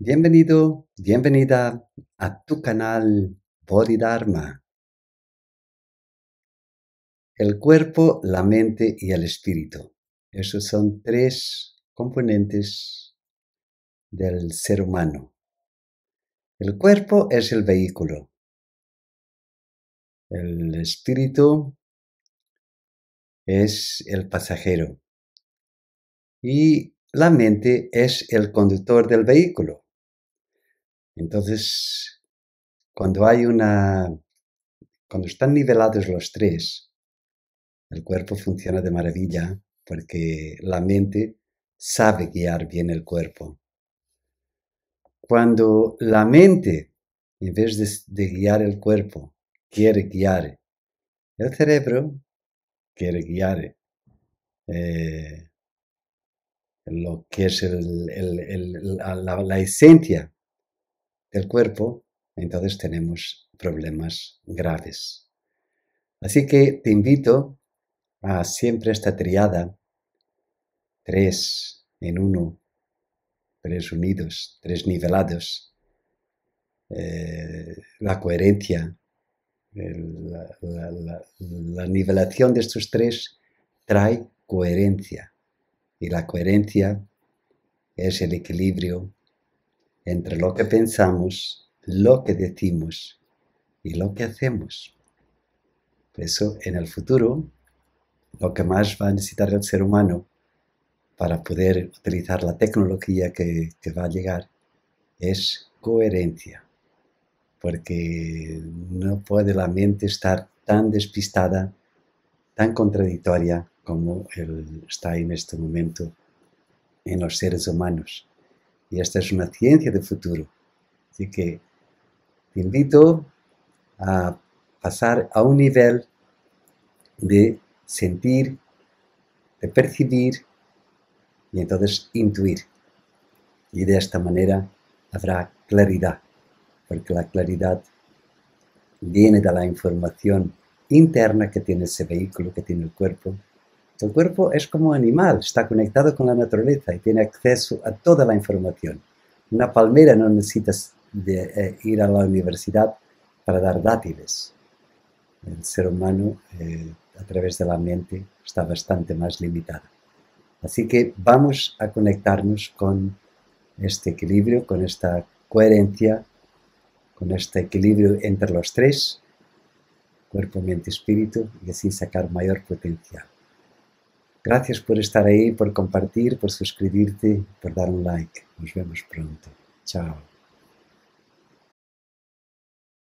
Bienvenido, bienvenida a tu canal Bodhidharma. El cuerpo, la mente y el espíritu. Esos son tres componentes del ser humano. El cuerpo es el vehículo. El espíritu es el pasajero. Y la mente es el conductor del vehículo entonces, cuando hay una. Cuando están nivelados los tres, el cuerpo funciona de maravilla porque la mente sabe guiar bien el cuerpo. Cuando la mente, en vez de, guiar el cuerpo, quiere guiar el cerebro, quiere guiar eh, lo que es la, esencia del cuerpo, entonces tenemos problemas graves. Así que te invito a siempre esta triada, tres en uno, tres unidos, tres nivelados, eh, la coherencia, la nivelación de estos tres trae coherencia y la coherencia es el equilibrio entre lo que pensamos, lo que decimos y lo que hacemos. Por eso, en el futuro, lo que más va a necesitar el ser humano para poder utilizar la tecnología que, va a llegar es coherencia, porque no puede la mente estar tan despistada, tan contradictoria como está en este momento en los seres humanos. Y esta es una ciencia del futuro. Así que te invito a pasar a un nivel de sentir, de percibir y entonces intuir. Y de esta manera habrá claridad, porque la claridad viene de la información interna que tiene ese vehículo, que tiene el cuerpo, tu cuerpo es como un animal, está conectado con la naturaleza y tiene acceso a toda la información. Una palmera no necesita eh, ir a la universidad para dar dátiles. El ser humano, eh, a través de la mente, está bastante más limitado. Así que vamos a conectarnos con este equilibrio, con esta coherencia, con este equilibrio entre los tres, cuerpo, mente, espíritu, y así sacar mayor potencial. Gracias por estar ahí, por compartir, por suscribirte, por dar un like. Nos vemos pronto. Chao.